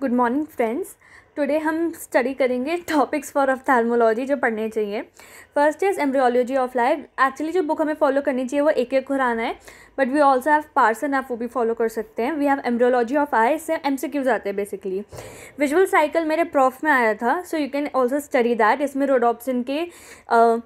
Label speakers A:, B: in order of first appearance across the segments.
A: good morning friends today हम study करेंगे topics for ophthalmology जो पढ़ने चाहिए first is embryology of life actually जो बुक हमें फॉलो करनी चाहिए वो एक एक खुराना है but we also have Parsons आप वो भी फॉलो कर सकते हैं we have embryology of eye इससे एम सी क्यूज आते हैं बेसिकली विजुअल साइकिल मेरे प्रॉफ में आया था so you can also study that इसमें रोडॉप्सन के uh,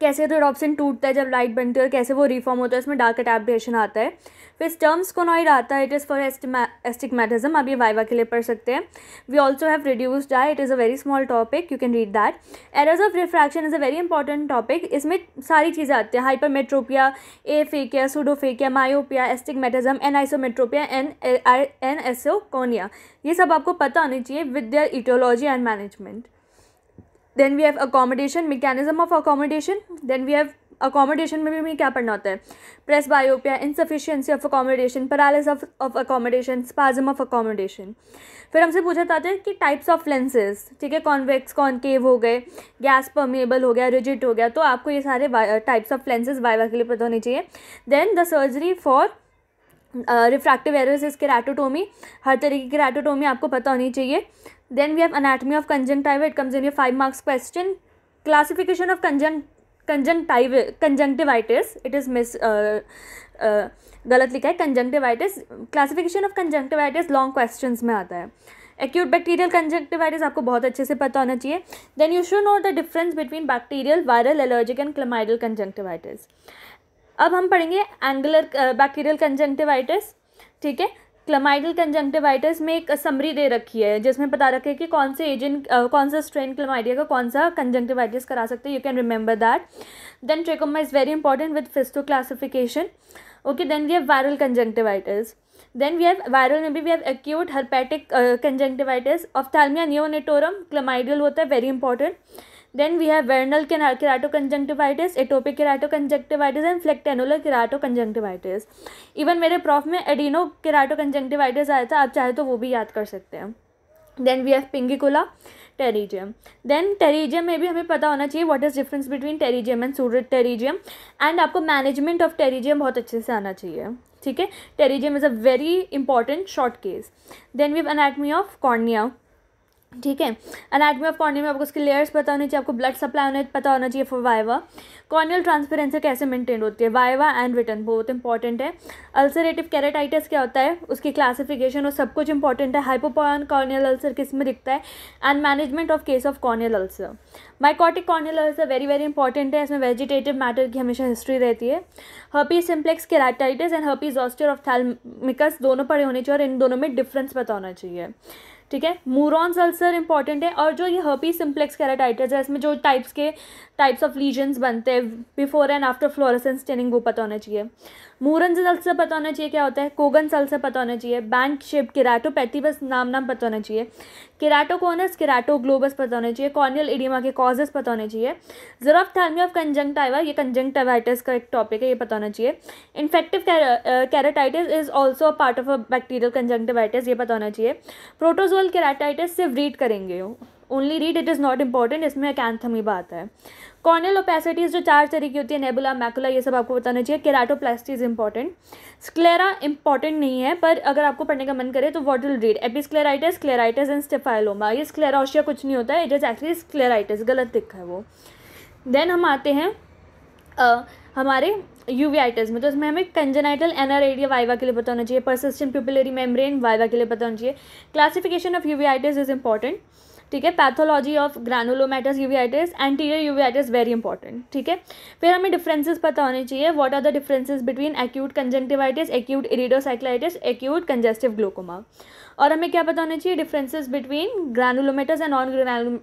A: कैसे रोडॉप्सन टूटता है जब लाइट बनती है और कैसे वो रिफॉर्म होता है इसमें डार्क अटैप्रेशन आता है फिर स्टर्म्स कोनॉइड आता है इट इज़ फॉर एस्टिगमेटिज्म आप ये वाइवा के लिए पढ़ सकते हैं we also have reduced eye it is a very small topic you can read that errors of refraction is a very important topic इसमें सारी चीज़ें आती हैं hypermetropia aphakia pseudophakia myopia astigmatism anisometropia an aniseikonia ये सब आपको पता होनी चाहिए with their aetiology and management then we have accommodation mechanism of accommodation then we have accommodation में भी हमें क्या पढ़ना होता है presbyopia insufficiency of accommodation paralysis of of accommodation spasm of accommodation फिर हमसे पूछा जाता है कि टाइप्स ऑफ लेंसेज ठीक है कॉन्वेक्स कॉन्केव हो गए गैस परमेबल हो गया रिजिट हो गया तो आपको ये सारे टाइप्स ऑफ लेंसेज वाइवा के लिए पता होने चाहिए then the surgery for refractive errors is keratotomy हर तरीके की केराटोटोमी आपको पता होनी चाहिए then we have anatomy of conjunctiva it comes in ये five marks question classification of कंजन conjunctive conjunctivitis it is miss गलत लिखा है conjunctivitis classification of conjunctivitis long question में आता है एक्यूट बैक्टीरियल कंजंक्टिवाइटिस आपको बहुत अच्छे से पता होना चाहिए then you should know the difference between bacterial viral allergic and chlamydial conjunctivitis अब हम पढ़ेंगे एंगुलर बैक्टीरियल कंजंक्टिवाइटिस ठीक है क्लमाइडल कंजंक्टिवाइटिस में एक समरी दे रखी है जिसमें बता रखे कि कौन से एजेंट कौन सा स्ट्रेन क्लमाइडिया का कौन सा कंजंक्टिवाइटिस करा सकते हैं you can remember that then trachoma is very important with फिस्टो classification okay then we have viral conjunctivitis then we have viral में भी we have acute herpetic conjunctivitis ophthalmia neonatorum chlamydial होता है very important then we have vernal kerato have atopic keratoconjunctivitis and phlyctenular keratoconjunctivitis even मेरे prof में adeno conjunctivitis आया था आप चाहे तो वो भी याद कर सकते हैं then we have pinguecula pterygium then pterygium में भी हमें पता होना चाहिए what is difference between pterygium and pseudopterygium and आपको मैनेजमेंट ऑफ टेरिजियम बहुत अच्छे से आना चाहिए ठीक है pterygium is a very important short case then we have anatomy of cornea ठीक है अनाटमी ऑफ कॉर्नियल में आपको उसके लेयर्स पता होने चाहिए आपको ब्लड सप्लाई होने पता होना चाहिए फॉर वाइवा कॉर्नियल ट्रांसपेरेंसी कैसे मेंटेन होती है वाइवा एंड रिटर्न बहुत इंपॉर्टेंट है अल्सरेटिव कैरेटाइटिस क्या होता है उसकी क्लासिफिकेशन और सब कुछ इंपॉर्टेंट है हाइपोपॉन कॉर्नियल अल्सर किस में दिखता है and management of case of corneal ulcer mycotic corneal ulcer very very important है इसमें वेजिटेटिव मैटर की हमेशा हिस्ट्री रहती है herpes simplex keratitis and herpes zoster ophthalmicus दोनों पड़े होने चाहिए और इन दोनों में डिफरेंस पता होना चाहिए ठीक है मूरॉन्स अल्सर इंपॉर्टेंट है और जो ये हर्पी सिम्प्लेक्स कैराटाइटिस है इसमें जो टाइप्स के टाइप्स ऑफ लीजन्स बनते हैं before and after fluorescein staining वो पता होना चाहिए मूरन अल्सर पता होना चाहिए क्या होता है कोगन अल्सर पता होना चाहिए बैंक शेप किराटोपैथी बस नाम नाम पता होना चाहिए किराटोकोनस किराटोग्लोबस पता होना चाहिए कॉर्नियल इडिमा के कॉजेस पता होने चाहिए जरोफ्थालमिया ऑफ कंजंक्टाइवा ये कंजंक्टाइवाइटिस का एक टॉपिक है ये पता होना चाहिए infective keratitis is also part of a bacterial conjunctivitis ये पता होना चाहिए प्रोटोजो एक्चुअल केराटाइटिस सिर्फ रीड करेंगे only read it is not important इसमें कैंथम ही बात है कॉर्नियल ओपेसिटीज़ जो चार तरीके होती है नेबुला मैकुला ये सब आपको बताना चाहिए keratoplasty is important sclera important नहीं है पर अगर आपको पढ़ने का मन करे तो what will read episcleritis scleritis and staphyloma ये स्क्लेराशिया कुछ नहीं होता है इट इज़ एक्चुअली स्क्लेराइटिस गलत दिखा है वो देन हम आते हैं uh, हमारे यूवीआईटिस में तो इसमें हमें कंजेनाइटल एनआर एरिया वाइवा के लिए पता होना चाहिए परसिस्टेंट प्यूपिलरी मेम्ब्रेन वाइवा के लिए पता होना चाहिए classification of uveitis is important ठीक है pathology of granulomatous uveitis anterior uveitis very important ठीक है फिर हमें डिफरेंसेस पता होने चाहिए what are the differences between acute conjunctivitis acute iridocyclitis acute congestive glaucoma और हमें क्या बताना चाहिए differences between granulomatous and non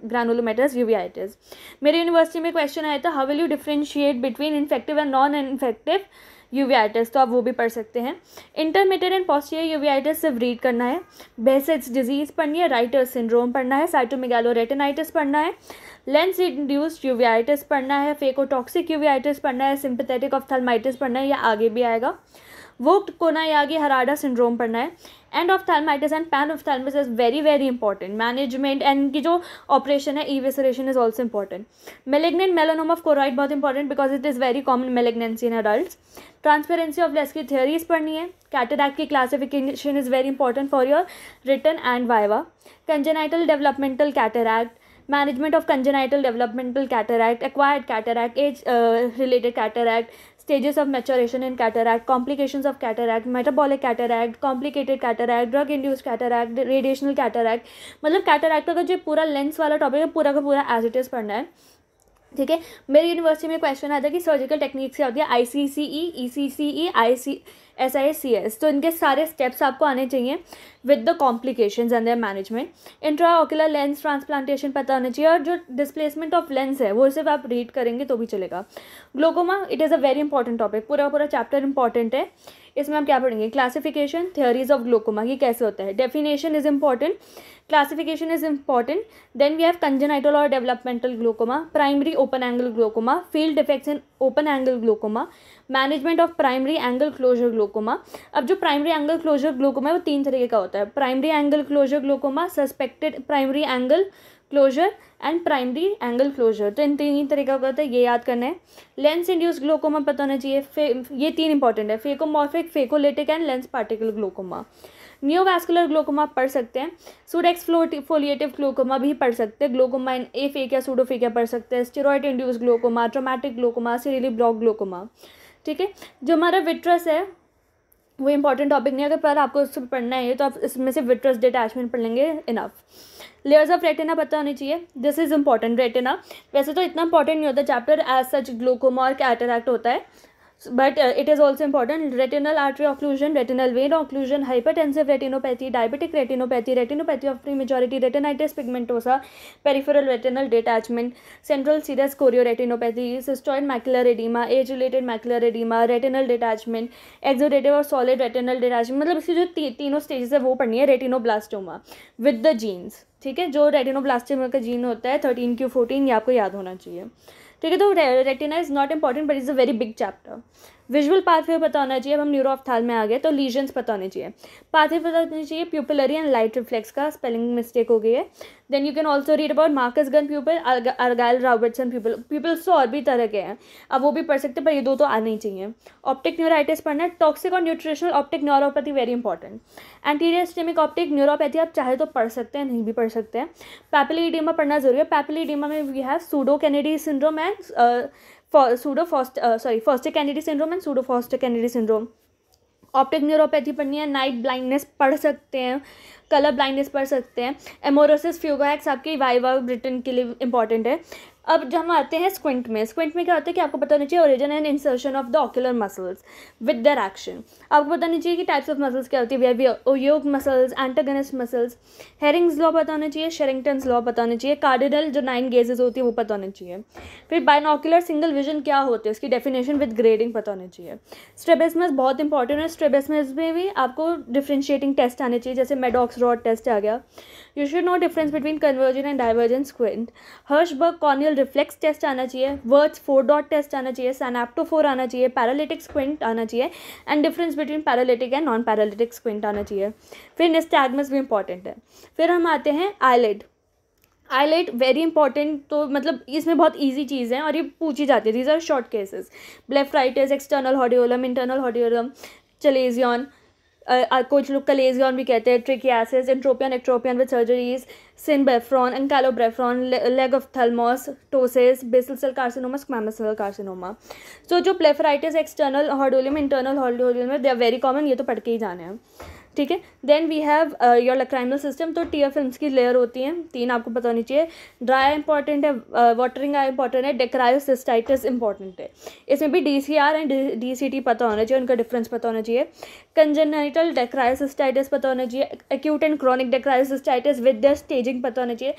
A: granulomatous uveitis मेरे यूनिवर्सिटी में क्वेश्चन आया था how will you differentiate between infective and non infective uveitis तो आप वो भी पढ़ सकते हैं इंटरमीडिएट एंड पॉस्टियर यूवीआईटिस सिर्फ रीड करना है बेसिट्स डिजीज़ पढ़नी है राइटर सिंड्रोम पढ़ना है साइटोमेगालो रेटेनाइटिस पढ़ना है लेंस इंड्यूस्ड यूवीआईटिस पढ़ना है फेकोटॉक्सिक यूवीआईटिस पढ़ना है सिंपथेटिक थर्माइटिस पढ़ना है या आगे भी आएगा वो कोना या आगे हराडा सिंड्रोम पढ़ना है endophthalmitis and panophthalmitis is very very important management and की जो ऑपरेशन है evisceration is also important malignant melanoma of choroid बहुत important because it is very common malignancy in adult transparency of lens की theories पढ़नी है cataract की classification is very important for your written and viva congenital developmental cataract management of congenital developmental cataract acquired cataract age related कैटेरैक्ट stages of maturation in cataract, complications of cataract, metabolic cataract, complicated cataract, drug induced cataract, radiational cataract मतलब cataract का जो पूरा lens वाला topic है पूरा का पूरा as it is पढ़ना है ठीक है मेरी यूनिवर्सिटी में क्वेश्चन आता है कि सर्जिकल टेक्निक्स से होती है आई सी सी ई ई सी सी ई आई C S I C S तो इनके सारे स्टेप्स आपको आने चाहिए with the complication and their management intraocular lens transplantation पता होना चाहिए और जो डिस्प्लेसमेंट ऑफ लेंस है वो सिर्फ आप रीड करेंगे तो भी चलेगा glaucoma it is a very important topic पूरा पूरा चैप्टर इंपॉर्टेंट है इसमें हम क्या पढ़ेंगे क्लासिफिकेशन थियोरीज ऑफ ग्लोकोमा ये कैसे होता है definition is important classification is important then we have congenital और developmental glaucoma primary open angle glaucoma field defects in open angle glaucoma management of primary angle closure glaucoma अब जो primary angle closure glaucoma है वो तीन तरीके का होता है primary angle closure glaucoma suspected primary angle closure and primary angle closure तो इन तीन ही तरीका का होता तो है ये याद करना है लेंस इंड्यूस ग्लोकोमा पता होना चाहिए ये तीन इंपॉर्टेंट है phacomorphic phacolytic and lens particle glaucoma neovascular glaucoma पढ़ सकते हैं सूडेक्स फोलिएटिव ग्लोकोमा भी पढ़ सकते हैं ग्लोकोमा इन ए फेकिया सूडोफेकिया पढ़ सकते हैं steroid induced glaucoma traumatic glaucoma ciliary block glaucoma ठीक है जो हमारा विट्रस है वो इंपॉर्टेंट टॉपिक नहीं है अगर पर आपको उसको पढ़ना है तो आप इसमें से विट्रस डिटैचमेंट पढ़ लेंगे इनफ लेयर्स ऑफ रेटिना पता होनी चाहिए दिस इज़ इंपॉर्टेंट रेटिना वैसे तो इतना इंपॉर्टेंट नहीं होता चैप्टर एज सच ग्लूकोमा और कैटरैक्ट होता है but it is also important retinal artery occlusion retinal vein occlusion hypertensive retinopathy diabetic retinopathy retinopathy of prematurity retinitis pigmentosa peripheral retinal detachment central serous chorioretinopathy cystoid macular oedema age related macular oedema retinal detachment exudative और solid retinal detachment मतलब इसकी जो तीनों stages है वो पढ़नी है retinoblastoma with the jeans ठीक है जो रेटिनोब्लास्टोमा का जीन होता है थर्टीन क्यू फोर्टीन ये आपको याद होना चाहिए ठीक है तो retina is not important but is a very big chapter visual pathway पता होना चाहिए अब हम न्यूरो ऑफ्थाल में आ गए तो लीजन्स पता होने चाहिए पाथवे पता होने चाहिए प्यूपलरी एंड लाइट रिफ्लेक्स का स्पेलिंग मिस्टेक हो गई है then you can also read about Marcus Gunn pupil Argyll Robertson pupil pupils तो और भी तरह के हैं अब वो भी पढ़ सकते पर ये दो तो आने ही चाहिए ऑप्टिक न्यूराइटिस पढ़ना टॉक्सिक और nutritional optic neuropathy very important anterior ischaemic optic neuropathy आप चाहे तो पढ़ सकते हैं नहीं भी पढ़ सकते हैं पैपिलीडीमा पढ़ना जरूरी है पैपिलीडीमा में we have pseudo Kennedy syndrome and pseudo Foster sorry first Kennedy syndrome and pseudo Foster Kennedy syndrome optic neuropathy पढ़नी है नाइट ब्लाइंडनेस पढ़ सकते हैं कलर ब्लाइंडनेस पढ़ सकते हैं एमोरोसिस फ्यूगाक्स आपके वाइवा ब्रिटेन के लिए इंपॉर्टेंट है अब हम आते हैं स्क्विंट में स्क्विंट में क्या होता है कि आपको पता होना चाहिए origin and insertion of the ocular muscles with their action आपको पता होना चाहिए कि टाइप्स ऑफ मसल्स क्या होती है yoke muscles antagonist muscles Hering's law पता होना चाहिए शेरिंगटन लॉ पता होना चाहिए कार्डिडल जो नाइन गेजेज होती है वो पता होना चाहिए फिर बाइनोक्युलर सिंगल विजन क्या होते हैं उसकी डेफिनेशन विद ग्रेडिंग पता होना चाहिए स्ट्रेबेसमस बहुत इंपॉर्टेंट है स्ट्रेबेसमस में भी आपको डिफ्रेंशिएटिंग टेस्ट आने चाहिए जैसे मेडॉक्स रॉड टेस्ट आ गया you should know difference between convergent and divergent squint Hirschberg corneal reflex test आना चाहिए वर्ड्स फोर डॉट टेस्ट आना चाहिए फोर आना चाहिए पैरालिटिक स्क्विंट आना चाहिए and difference between paralytic and non paralytic squint आना चाहिए फिर नेस्टैगमस भी इंपॉर्टेंट है फिर हम आते हैं आईलेट आईलेट वेरी इंपॉर्टेंट तो मतलब इसमें बहुत ईजी चीज़ है और ये पूछी जाती है these are short cases blepharitis external hordeolum internal hordeolum chalazion कुछ लोग कलेजियन भी कहते हैं trichiasis entropion ectropion with surgeries symblepharon and ankyloblepharon lagophthalmos ptosis basal cell carcinoma squamous cell carcinoma so जो प्लेफराइटिस एक्सटर्नल हॉर्डोलियम इंटरनल हॉर्डोलियम है they are very common ये तो पढ़ के ही जाने हैं ठीक है then we have your lacrimal system तो टीयर फिल्म की लेयर होती हैं तीन आपको पता होनी चाहिए ड्राई इंपॉर्टेंट है वाटरिंग आई इंपॉर्टेंट है डेक्रायोसिस्टाइटिस इंपॉर्टेंट है इसमें भी D C R and D C T पता होना चाहिए उनका डिफरेंस पता होना चाहिए कंजेनाइटल डेक्रायोसिस्टाइटिस पता होना चाहिए acute and chronic dacryocystitis with the staging पता होना चाहिए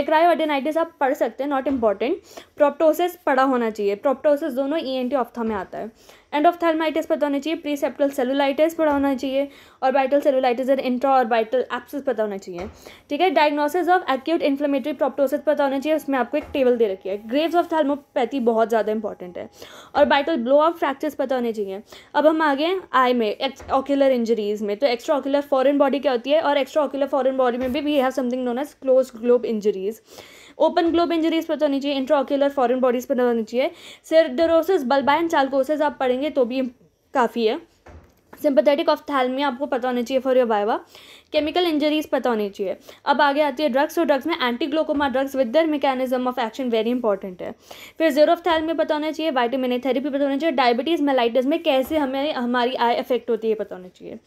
A: डेक्रायोडेनाइटिस आप पढ़ सकते हैं नॉट इम्पॉर्टेंट प्रोप्टोसिस पढ़ा होना चाहिए प्रोप्टोसिस दोनों ई एन टी ऑफ्था में आता है एंड ऑफ्थेलमाइटिस पता होना चाहिए प्री सेप्टल सेलुलाइटिस पता होना चाहिए और बाइटल सेलुलाइटिस एंड इंट्रा और बाइटल एप्सिस पता होना चाहिए ठीक है diagnosis of acute inflammatory proptosis पता होना चाहिए उसमें आपको एक टेबल दे रखी है ग्रेव्स ऑफ थर्मोपैथी बहुत ज़्यादा इंपॉर्टेंट है और बाइटल ब्लो ऑफ फ्रैक्चर्स पता होने चाहिए अब हम आगे आई में ऑक्यूलर इंजरीज में तो एक्स्ट्रा ऑक्यूलर फॉरन बॉडी क्या होती है और एक्स्ट्रा ऑक्यूलर फॉरन बॉडी में भी we have something known as close globe injuries open globe injuries पर तो नहीं चाहिए इंट्राक्यूलर फॉरन बॉडीज़ पर तो नहीं चाहिए सिर्डरोसिस बल्बाइन चालकोसिस आप पढ़ेंगे तो भी काफ़ी है सिंपथेटिक ऑफ्थैल्मिया आपको पता होनी चाहिए for your viva chemical injuries पता होनी चाहिए अब आगे आती है ड्रग्स और ड्रग्स में anti glaucoma drugs with their mechanism of action very important है फिर जीरो ऑफ थैल में पता होना चाहिए वाइटामिन ए थेरेपी पता होना चाहिए डायबिटीज़ मेलाइटिस में कैसे हमें हमारी आई इफेक्ट होती है पता होना चाहिए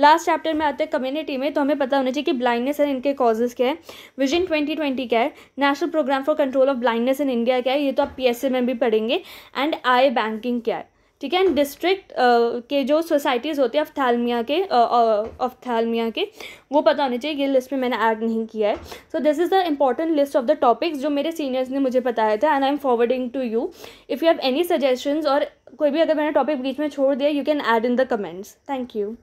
A: लास्ट चैप्टर में आते हैं कम्युनिटी में तो हमें पता होना चाहिए कि ब्लाइंडनेस एंड इनके कॉजेज क्या है विजन ट्वेंटी ट्वेंटी क्या है national programme for control of blindness in India क्या है ये तो आप पी में भी पढ़ेंगे एंड आई बैंकिंग क्या है ठीक है एंड डिस्ट्रिक्ट uh, के जो सोसाइटीज़ होती है अफथालमिया के अफथालमिया uh, uh, के वो पता होने चाहिए ये लिस्ट में मैंने ऐड नहीं किया है so this is the important list of the topics जो मेरे सीनियर्स ने मुझे बताया था and I am forwarding to you if you have any suggestions और कोई भी अगर मैंने टॉपिक बीच में छोड़ दिया you can add in the comments thank you